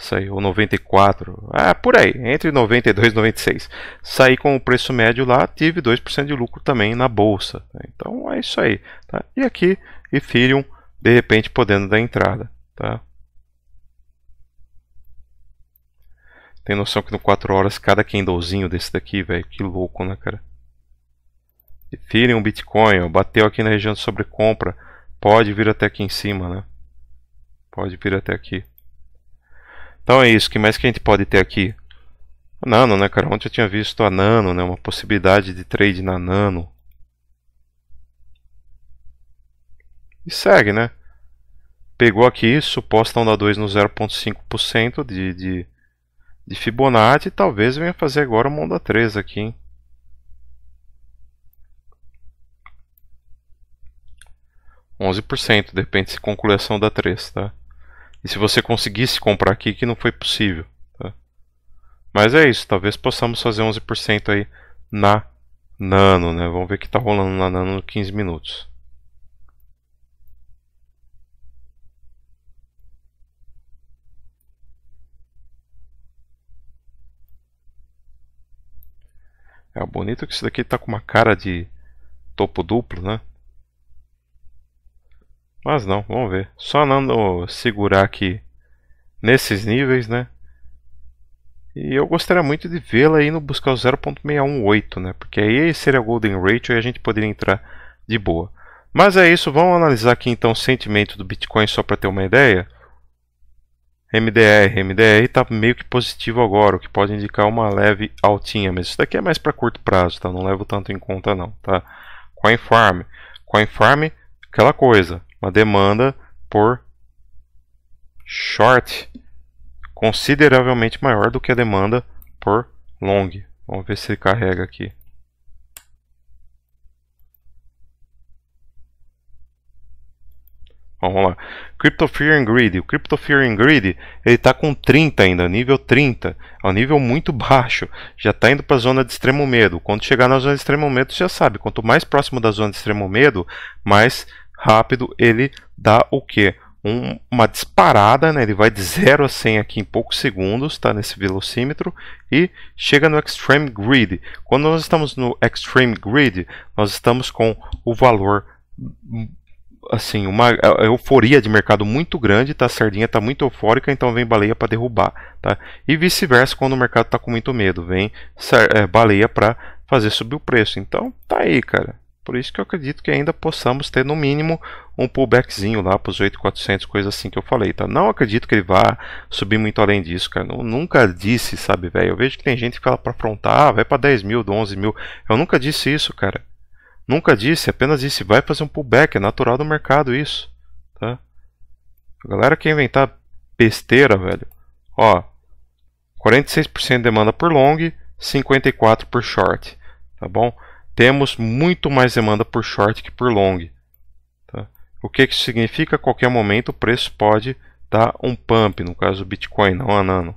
Saiu 94, ah, por aí, entre 92 e 96. Saí com o preço médio lá, tive 2% de lucro também na bolsa. Então é isso aí. Tá? E aqui, Ethereum, de repente, podendo dar entrada. Tá? Tem noção que no 4 horas cada candlezinho desse daqui, velho. Que louco, né, cara? Ethereum, Bitcoin, ó, bateu aqui na região de sobrecompra. Pode vir até aqui em cima, né? Pode vir até aqui. Então é isso, que mais que a gente pode ter aqui? Nano, né, cara? Ontem eu tinha visto a Nano, né? Uma possibilidade de trade na Nano. E segue, né? Pegou aqui, suposta onda 2 no 0,5% de, de, de Fibonacci. Talvez venha fazer agora uma onda 3 aqui, hein? por depende se conclui a da 3, tá? E se você conseguisse comprar aqui, que não foi possível. Tá? Mas é isso, talvez possamos fazer 11% aí na Nano, né? Vamos ver o que está rolando na Nano 15 minutos. É bonito é que isso daqui está com uma cara de topo duplo, né? Mas não, vamos ver. Só não segurar aqui nesses níveis, né? E eu gostaria muito de vê-la indo buscar o 0.618, né? Porque aí seria o Golden Ratio e a gente poderia entrar de boa. Mas é isso, vamos analisar aqui então o sentimento do Bitcoin só para ter uma ideia. MDR, MDR está meio que positivo agora, o que pode indicar uma leve altinha, mas isso daqui é mais para curto prazo, tá? Não levo tanto em conta não, tá? Coinfarm, Coinfarm, aquela coisa, uma demanda por short consideravelmente maior do que a demanda por long. Vamos ver se ele carrega aqui. Vamos lá. Crypto Fear and Greed. O Crypto Fear and Greed ele está com 30 ainda, nível 30. É um nível muito baixo. Já está indo para a zona de extremo medo. Quando chegar na zona de extremo medo, você já sabe. Quanto mais próximo da zona de extremo medo, mais rápido, ele dá o que? Um, uma disparada, né? ele vai de 0 a 100 aqui em poucos segundos, tá? nesse velocímetro, e chega no Extreme Grid. Quando nós estamos no Extreme Grid, nós estamos com o valor assim, uma é, é euforia de mercado muito grande, tá? A sardinha está muito eufórica, então vem baleia para derrubar, tá? E vice-versa, quando o mercado está com muito medo, vem é, baleia para fazer subir o preço. Então, tá aí, cara. Por isso que eu acredito que ainda possamos ter no mínimo um pullbackzinho lá para os 8400, coisa assim que eu falei, tá? Não acredito que ele vá subir muito além disso, cara. Eu nunca disse, sabe, velho? Eu vejo que tem gente que fala para afrontar, ah, vai para 10 mil, 11 mil. Eu nunca disse isso, cara. Nunca disse, apenas disse, vai fazer um pullback, é natural do mercado isso, tá? A galera quer inventar besteira, velho. Ó, 46% demanda por long, 54% por short, tá bom? temos muito mais demanda por short que por long. Tá? O que, que significa? A qualquer momento o preço pode dar um pump, no caso o Bitcoin, não a Nano.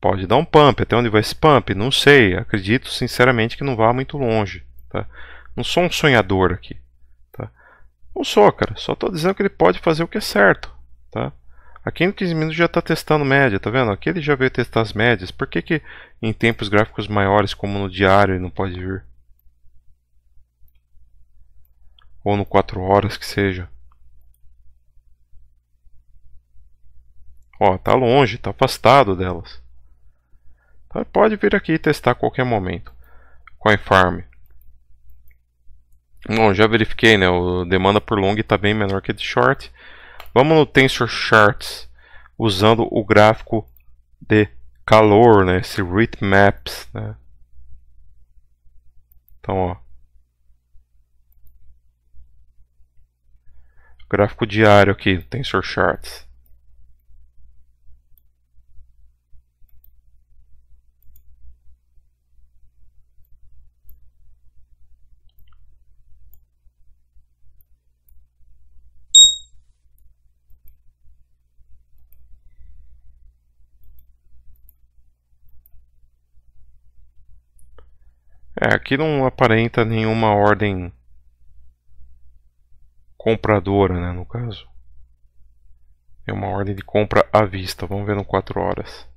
Pode dar um pump, até onde vai esse pump? Não sei, acredito sinceramente que não vá muito longe. Tá? Não sou um sonhador aqui. Tá? Não sou, cara, só estou dizendo que ele pode fazer o que é certo. Tá? Aqui no 15 minutos já está testando média, tá vendo? Aqui ele já veio testar as médias. Por que, que em tempos gráficos maiores, como no diário, ele não pode vir? Ou no 4 horas que seja. Ó, tá longe, tá afastado delas. Então pode vir aqui e testar a qualquer momento. CoinFarm. Bom, já verifiquei, né? O demanda por long está bem menor que de short. Vamos no Tensor Charts, usando o gráfico de calor, né? esse Rhythm Maps. Né? Então, ó. Gráfico diário aqui, Tensor Charts. É, aqui não aparenta nenhuma ordem compradora, né, no caso. É uma ordem de compra à vista. Vamos ver no 4 horas.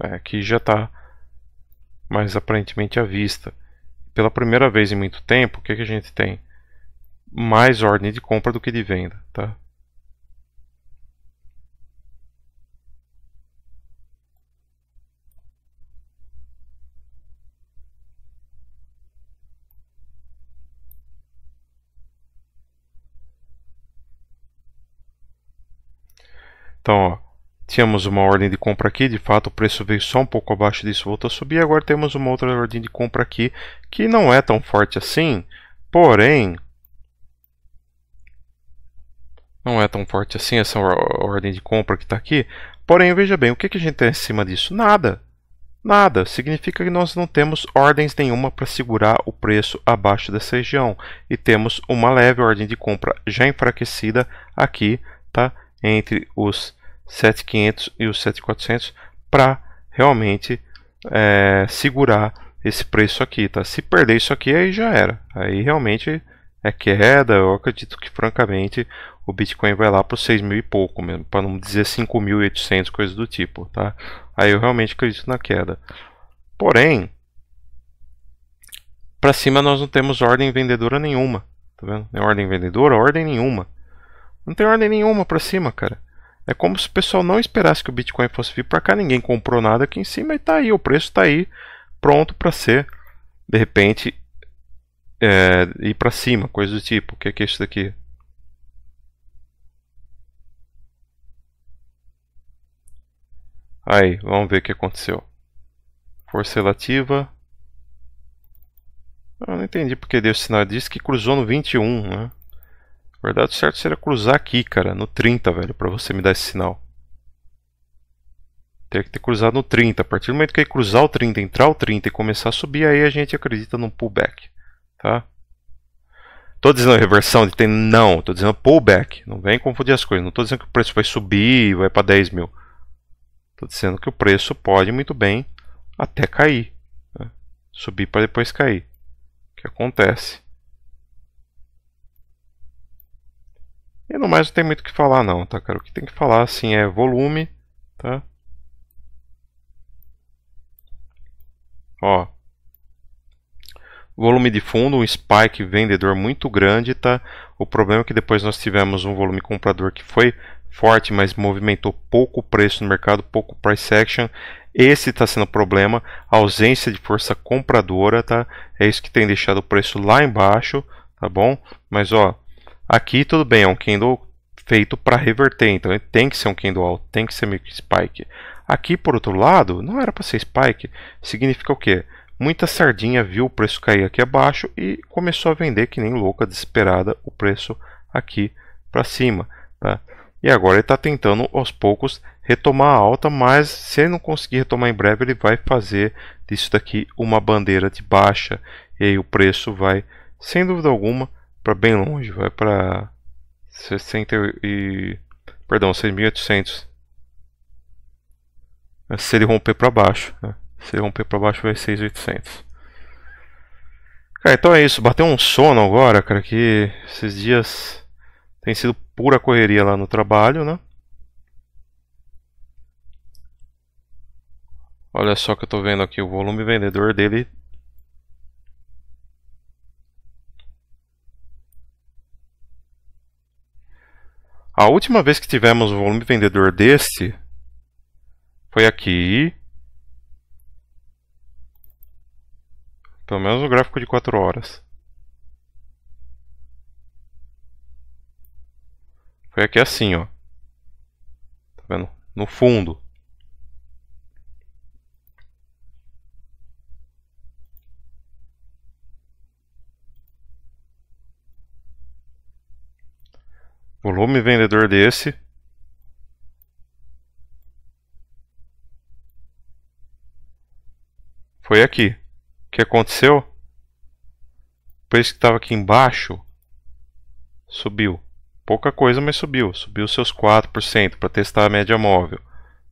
É, aqui já está mais aparentemente à vista. Pela primeira vez em muito tempo, o que, que a gente tem? Mais ordem de compra do que de venda. Tá? Então, ó, tínhamos uma ordem de compra aqui, de fato o preço veio só um pouco abaixo disso, voltou a subir. Agora temos uma outra ordem de compra aqui que não é tão forte assim, porém não é tão forte assim essa ordem de compra que está aqui. Porém, veja bem, o que, que a gente tem em cima disso? Nada. Nada. Significa que nós não temos ordens nenhuma para segurar o preço abaixo dessa região. E temos uma leve ordem de compra já enfraquecida aqui, tá? entre os 7500 e os 7400 para realmente é, segurar esse preço aqui, tá? Se perder isso aqui, aí já era. Aí realmente é queda. Eu acredito que, francamente, o Bitcoin vai lá para os 6 mil e pouco mesmo, para não dizer 5.800, coisa do tipo, tá? Aí eu realmente acredito na queda. Porém, para cima nós não temos ordem vendedora nenhuma, tá vendo? Nem é ordem vendedora, ordem nenhuma. Não tem ordem nenhuma pra cima, cara. É como se o pessoal não esperasse que o Bitcoin fosse vir para cá, ninguém comprou nada aqui em cima e tá aí, o preço tá aí, pronto para ser, de repente, é, ir para cima, coisa do tipo. O que é, que é isso daqui? Aí, vamos ver o que aconteceu. Força relativa. Eu não entendi porque deu sinal disso que cruzou no 21, né? Na verdade, o certo seria cruzar aqui, cara, no 30, velho, pra você me dar esse sinal. Teria que ter cruzado no 30. A partir do momento que ele cruzar o 30, entrar o 30 e começar a subir, aí a gente acredita num pullback, tá? Tô dizendo reversão de tem não, tô dizendo pullback. Não vem confundir as coisas. Não tô dizendo que o preço vai subir, vai para 10 mil. Tô dizendo que o preço pode muito bem até cair, né? subir para depois cair. O que acontece? E no mais não tem muito o que falar não, tá, cara? O que tem que falar, assim, é volume, tá? Ó. Volume de fundo, um spike vendedor muito grande, tá? O problema é que depois nós tivemos um volume comprador que foi forte, mas movimentou pouco preço no mercado, pouco price action. Esse está sendo o problema, a ausência de força compradora, tá? É isso que tem deixado o preço lá embaixo, tá bom? Mas ó, Aqui tudo bem, é um candle feito para reverter, então ele tem que ser um candle alto, tem que ser meio que spike. Aqui por outro lado, não era para ser spike, significa o quê? Muita sardinha viu o preço cair aqui abaixo e começou a vender que nem louca, desesperada, o preço aqui para cima. Tá? E agora ele está tentando aos poucos retomar a alta, mas se ele não conseguir retomar em breve, ele vai fazer disso daqui uma bandeira de baixa e aí o preço vai, sem dúvida alguma, para bem longe, vai para 60 e perdão, 6800. Se ele romper para baixo, né? se ele romper para baixo vai 6800. Cara, então é isso, bateu um sono agora, cara, que esses dias tem sido pura correria lá no trabalho, né? Olha só que eu estou vendo aqui, o volume vendedor dele A última vez que tivemos um volume vendedor desse foi aqui. Pelo menos o gráfico de 4 horas. Foi aqui assim, ó. Tá vendo? No fundo. volume vendedor desse. Foi aqui. O que aconteceu? O que estava aqui embaixo subiu. Pouca coisa, mas subiu. Subiu seus 4% para testar a média móvel.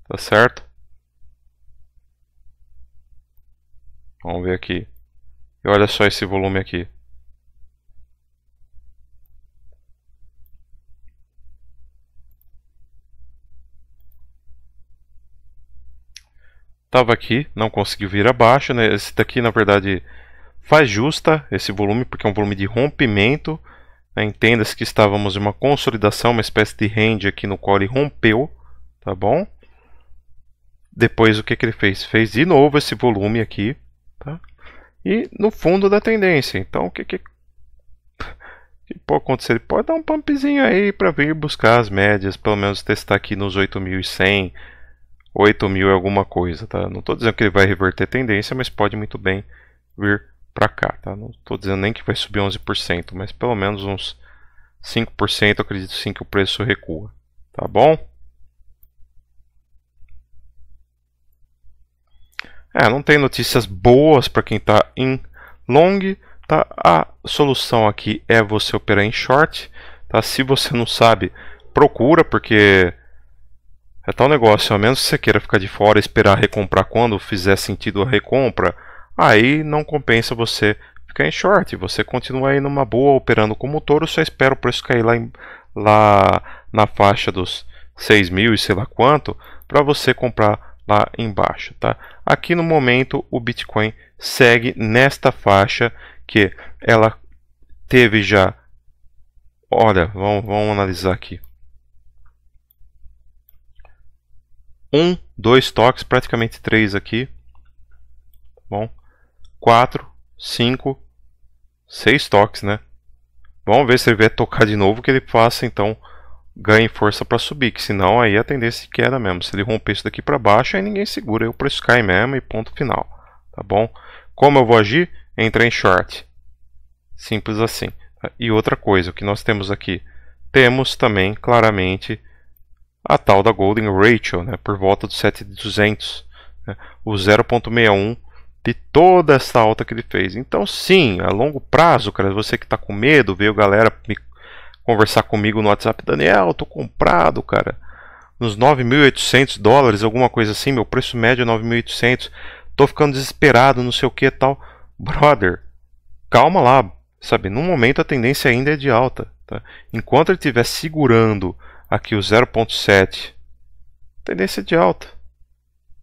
Tá certo? Vamos ver aqui. E olha só esse volume aqui. estava aqui, não conseguiu vir abaixo, né? Esse daqui, na verdade, faz justa esse volume, porque é um volume de rompimento. Né? Entenda-se que estávamos em uma consolidação, uma espécie de range aqui no qual ele rompeu, tá bom? Depois, o que, que ele fez? Fez de novo esse volume aqui, tá? E no fundo da tendência. Então, o que, que que pode acontecer? Ele pode dar um pumpzinho aí para vir buscar as médias, pelo menos testar aqui nos 8100, 8 mil e alguma coisa, tá? Não estou dizendo que ele vai reverter tendência, mas pode muito bem vir para cá, tá? Não estou dizendo nem que vai subir 11%, mas pelo menos uns 5%, acredito sim que o preço recua, tá bom? É, não tem notícias boas para quem está em long, tá? A solução aqui é você operar em short, tá? Se você não sabe, procura, porque é tal negócio, a menos que você queira ficar de fora e esperar recomprar quando fizer sentido a recompra, aí não compensa você ficar em short. Você continua aí numa boa operando como touro, só espera o preço cair lá, em, lá na faixa dos 6 mil e sei lá quanto para você comprar lá embaixo. Tá? Aqui no momento o Bitcoin segue nesta faixa que ela teve já. Olha, vamos, vamos analisar aqui. um, dois toques, praticamente três aqui. Bom, quatro, cinco, seis toques, né? Vamos ver se ele vier tocar de novo que ele faça então ganhe força para subir, que senão aí a tendência de é queda mesmo. Se ele romper isso daqui para baixo, aí ninguém segura, aí o preço cai mesmo e ponto final, tá bom? Como eu vou agir? Entrar em short. Simples assim. E outra coisa, o que nós temos aqui? Temos também claramente a tal da Golden Ratio, né, por volta dos 7200, né, o 0.61 de toda essa alta que ele fez. Então, sim, a longo prazo, cara, você que está com medo, veio galera me conversar comigo no WhatsApp, Daniel, tô comprado, cara, nos 9.800 dólares, alguma coisa assim, meu preço médio é 9.800, tô ficando desesperado, não sei o que tal. Brother, calma lá, sabe, no momento a tendência ainda é de alta. Tá? Enquanto ele estiver segurando aqui o 0.7, tendência de alta.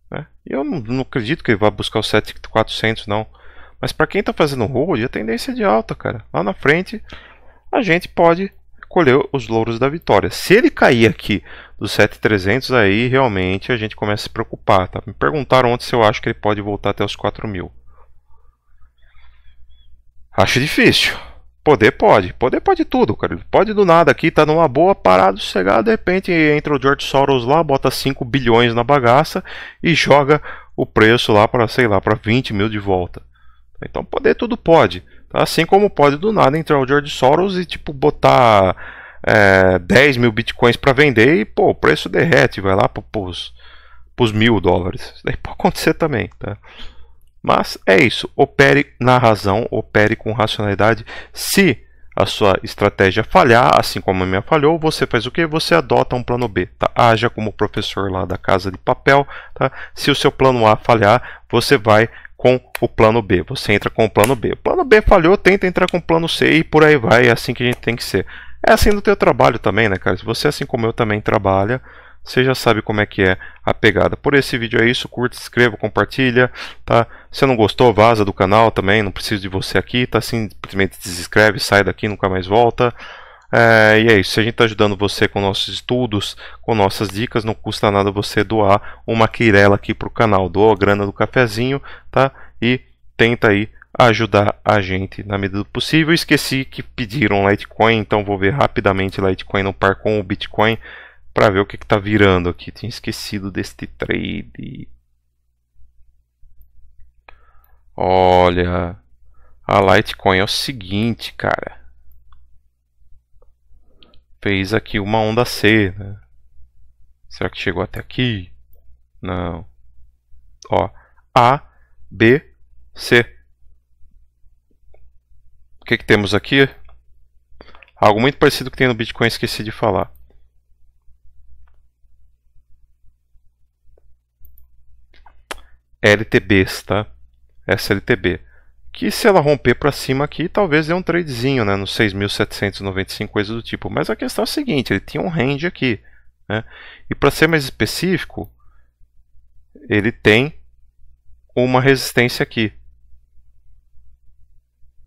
Né? E eu não, não, acredito que ele vá buscar o 7400 não. Mas para quem está fazendo hold, a é tendência é de alta, cara. Lá na frente, a gente pode colher os louros da vitória. Se ele cair aqui do 7300, aí realmente a gente começa a se preocupar. Tá? Me perguntaram ontem se eu acho que ele pode voltar até os 4000. Acho difícil. Poder pode, poder pode tudo, cara. Pode do nada aqui, tá numa boa, parado, chegar, de repente entra o George Soros lá, bota 5 bilhões na bagaça e joga o preço lá para, sei lá, para 20 mil de volta. Então poder tudo pode. Tá? Assim como pode do nada entrar o George Soros e tipo botar é, 10 mil bitcoins para vender e pô, o preço derrete, vai lá para os mil dólares. Isso daí pode acontecer também, tá? Mas é isso, opere na razão, opere com racionalidade. Se a sua estratégia falhar, assim como a minha falhou, você faz o que? Você adota um plano B. Tá? Haja como professor lá da casa de papel. Tá? Se o seu plano A falhar, você vai com o plano B. Você entra com o plano B. O plano B falhou, tenta entrar com o plano C e por aí vai. É assim que a gente tem que ser. É assim no teu trabalho também, né, cara? Se você, assim como eu, também trabalha, você já sabe como é que é a pegada. Por esse vídeo é isso. Curta, inscreva, compartilha, tá? Se não gostou, vaza do canal também, não preciso de você aqui, tá? Assim, simplesmente desinscreve, sai daqui, nunca mais volta. É, e é isso, se a gente está ajudando você com nossos estudos, com nossas dicas, não custa nada você doar uma quirela aqui pro canal, doa a grana do cafezinho, tá? E tenta aí ajudar a gente na medida do possível. Esqueci que pediram Litecoin, então vou ver rapidamente Litecoin no par com o Bitcoin para ver o que está virando aqui. Tinha esquecido deste trade. Olha, a Litecoin é o seguinte, cara. Fez aqui uma onda C, né? Será que chegou até aqui? Não. Ó, A, B, C. O que, que temos aqui? Algo muito parecido que tem no Bitcoin, esqueci de falar. LTBs, tá? SLTB. Que se ela romper para cima aqui, talvez dê um tradezinho né, nos 6.795, coisa do tipo. Mas a questão é a seguinte, ele tinha um range aqui. Né? E para ser mais específico, ele tem uma resistência aqui.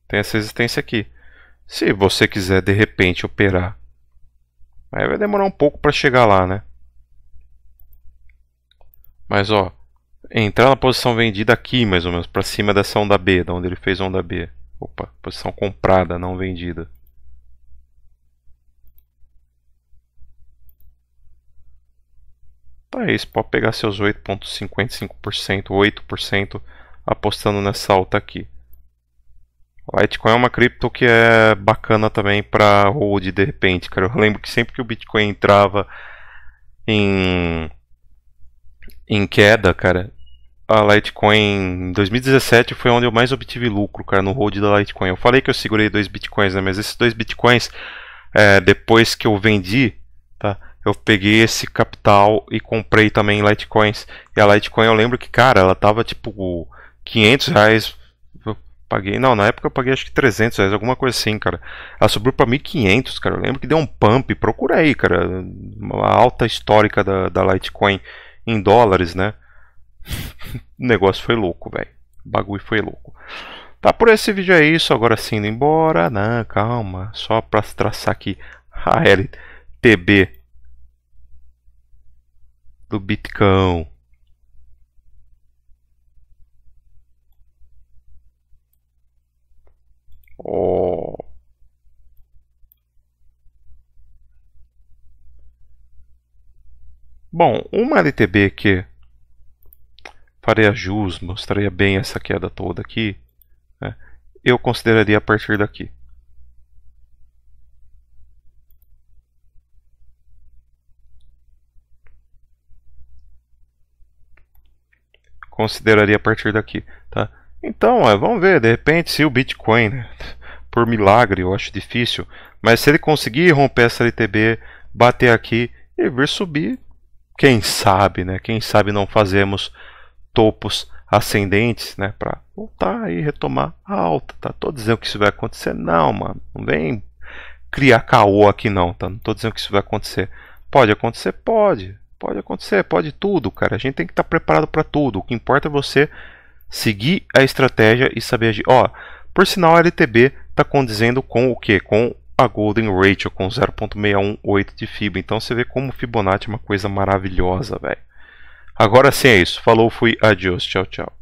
Tem essa resistência aqui. Se você quiser de repente operar, aí vai demorar um pouco para chegar lá, né? Mas ó, entrar na posição vendida aqui, mais ou menos, para cima dessa onda B, da onde ele fez onda B. Opa, posição comprada, não vendida. Tá isso, pode pegar seus 8,55%, 8% apostando nessa alta aqui. Litecoin é uma cripto que é bacana também para hold de repente, cara. Eu lembro que sempre que o Bitcoin entrava em em queda, cara, a Litecoin em 2017 foi onde eu mais obtive lucro, cara, no hold da Litecoin. Eu falei que eu segurei dois bitcoins, né? Mas esses dois bitcoins, é, depois que eu vendi, tá? Eu peguei esse capital e comprei também Litecoins. E a Litecoin eu lembro que, cara, ela tava tipo 500 reais. Eu paguei, não, na época eu paguei acho que 300 reais, alguma coisa assim, cara. Ela subiu pra 1500, cara. Eu lembro que deu um pump. Procura aí, cara, uma alta histórica da, da Litecoin em dólares, né? o negócio foi louco, velho. bagulho foi louco. Tá, por esse vídeo é isso. Agora sim, indo embora. Não, né? calma. Só pra traçar aqui a LTB do Bitcão. Oh. Bom, uma LTB que faria jus, mostraria bem essa queda toda aqui, né, eu consideraria a partir daqui. consideraria a partir daqui. Tá? Então, é, vamos ver, de repente, se o Bitcoin, né, por milagre, eu acho difícil, mas se ele conseguir romper essa LTB, bater aqui e vir subir, quem sabe, né? Quem sabe não fazemos topos ascendentes, né? Para voltar e retomar a alta, tá? Tô dizendo que isso vai acontecer, não, mano. Não vem criar caô aqui, não, tá? Não tô dizendo que isso vai acontecer. Pode acontecer, pode, pode acontecer, pode tudo, cara. A gente tem que estar tá preparado para tudo. O que importa é você seguir a estratégia e saber agir. Ó, por sinal, a LTB tá condizendo com o que? Com a Golden Ratio com 0.618 de FIBA. Então você vê como Fibonacci é uma coisa maravilhosa, velho. Agora sim é isso. Falou, fui, adiós, tchau, tchau.